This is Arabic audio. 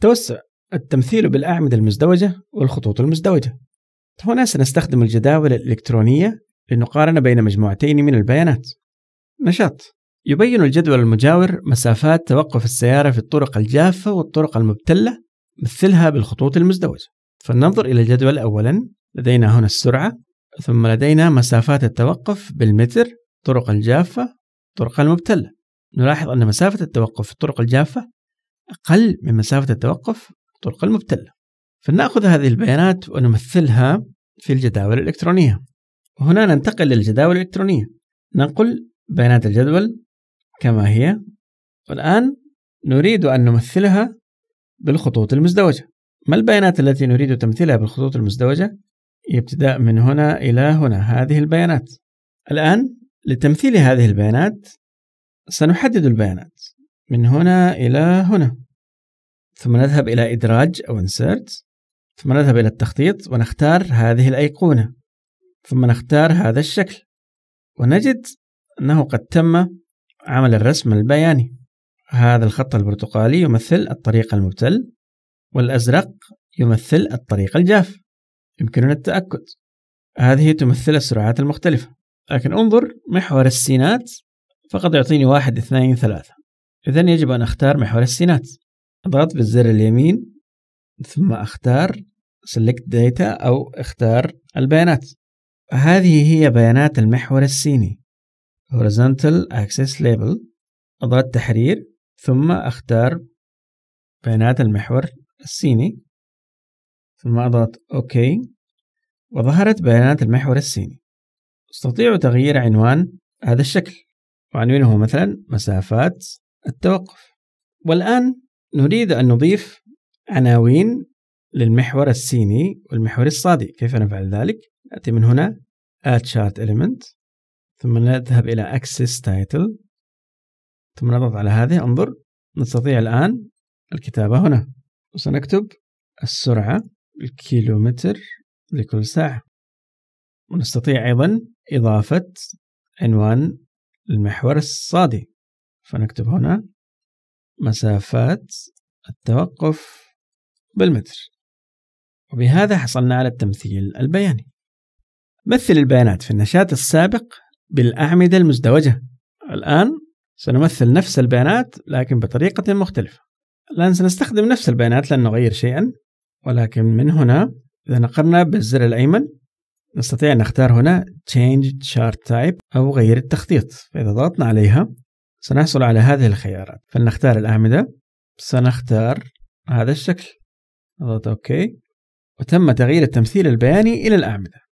توسع التمثيل بالأعمدة المزدوجة والخطوط المزدوجة. هنا سنستخدم الجداول الإلكترونية لنقارن بين مجموعتين من البيانات. نشاط يبين الجدول المجاور مسافات توقف السيارة في الطرق الجافة والطرق المبتلة مثلها بالخطوط المزدوجة. فلننظر إلى الجدول أولا لدينا هنا السرعة ثم لدينا مسافات التوقف بالمتر طرق الجافة طرق المبتلة نلاحظ أن مسافة التوقف في الطرق الجافة أقل من مسافة التوقف الطرق المبتلة فلنأخذ هذه البيانات ونمثلها في الجداول الإلكترونية وهنا ننتقل للجداول الإلكترونية ننقل بيانات الجدول كما هي والآن نريد أن نمثلها بالخطوط المزدوجة ما البيانات التي نريد تمثيلها بالخطوط المزدوجة؟ ابتداء من هنا إلى هنا هذه البيانات الآن لتمثيل هذه البيانات سنحدد البيانات من هنا إلى هنا ثم نذهب إلى إدراج أو Insert ثم نذهب إلى التخطيط ونختار هذه الأيقونة ثم نختار هذا الشكل ونجد أنه قد تم عمل الرسم البياني هذا الخط البرتقالي يمثل الطريق المبتل والأزرق يمثل الطريق الجاف يمكننا التأكد هذه تمثل السرعات المختلفة لكن انظر محور السينات فقد يعطيني واحد اثنين ثلاثة إذا يجب أن أختار محور السينات أضغط بالزر اليمين ثم أختار Select Data أو اختار البيانات هذه هي بيانات المحور السيني Horizontal Access Label أضغط تحرير ثم أختار بيانات المحور السيني ثم أضغط OK وظهرت بيانات المحور السيني أستطيع تغيير عنوان هذا الشكل وعنوانه مثلا مسافات التوقف والآن نريد أن نضيف عناوين للمحور السيني والمحور الصادي كيف نفعل ذلك؟ نأتي من هنا add chart element ثم نذهب إلى access title ثم نضغط على هذه انظر نستطيع الآن الكتابة هنا وسنكتب السرعة الكيلومتر لكل ساعة ونستطيع أيضا إضافة عنوان المحور الصادي فنكتب هنا مسافات التوقف بالمتر وبهذا حصلنا على التمثيل البياني مثل البيانات في النشاط السابق بالأعمدة المزدوجة الآن سنمثل نفس البيانات لكن بطريقة مختلفة الآن سنستخدم نفس البيانات لن نغير شيئا ولكن من هنا إذا نقرنا بالزر الأيمن نستطيع أن نختار هنا Change Chart Type أو غير التخطيط فإذا ضغطنا عليها سنحصل على هذه الخيارات فلنختار الأعمدة سنختار هذا الشكل نضغط أوكي وتم تغيير التمثيل البياني إلى الأعمدة